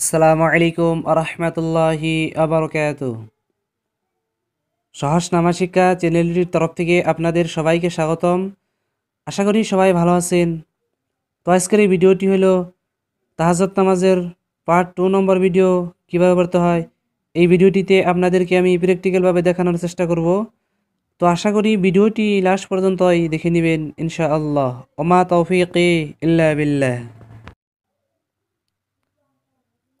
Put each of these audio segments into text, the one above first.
আসসালামু আলাইকুম আরহামতুল্লাহি আবরকাত সহজ নামা শিক্ষা চ্যানেলটির তরফ থেকে আপনাদের সবাইকে স্বাগতম আশা করি সবাই ভালো আছেন তো আজকের এই ভিডিওটি হলো তাহাজত নামাজের পার্ট টু নম্বর ভিডিও কীভাবে করতে হয় এই ভিডিওটিতে আপনাদেরকে আমি প্র্যাকটিক্যালভাবে দেখানোর চেষ্টা করব তো আশা করি ভিডিওটি লাস্ট পর্যন্তই দেখে নেবেন ইনশাআল্লাহ ওমা তৌফিক ইল্লা বিল্লাহ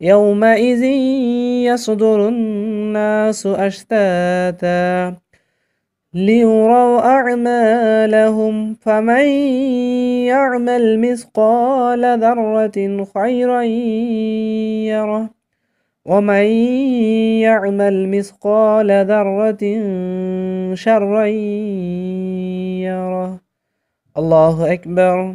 يومئذ يصدر الناس أشتاتا ليروا أعمالهم فمن يعمل مثقال ذرة خيرا يره ومن يعمل مثقال ذرة شرا يره الله أكبر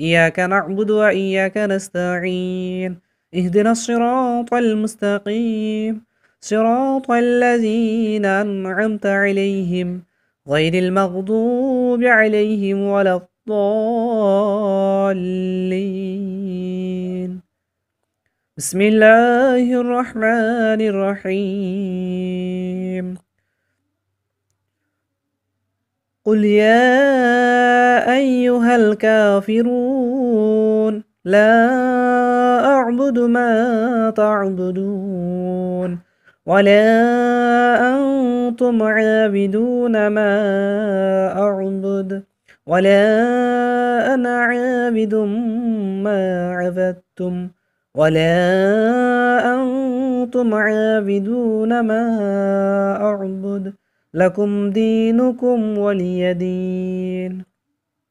إياك نعبد وإياك نستعين اهدنا الصراط المستقيم صراط الذين أنعمت عليهم غير المغضوب عليهم ولا الضالين بسم الله الرحمن الرحيم قل يا أيها الكافرون لا أعبد ما تعبدون ولا أنتم عابدون ما أعبد ولا أنا عابد ما عبدتم ولا أنتم عابدون ما أعبد لكم دينكم ولي دين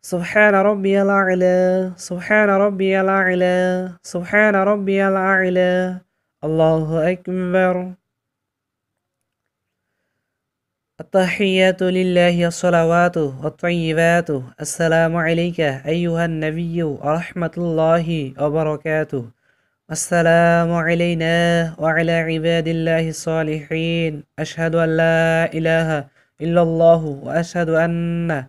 سبحان ربي الأعلى سبحان ربي الأعلى سبحان ربي الأعلى الله أكبر التحيات لله الصلوات والطيبات السلام عليك أيها النبي ورحمة الله وبركاته السلام علينا وعلى عباد الله الصالحين أشهد أن لا إله إلا الله وأشهد أن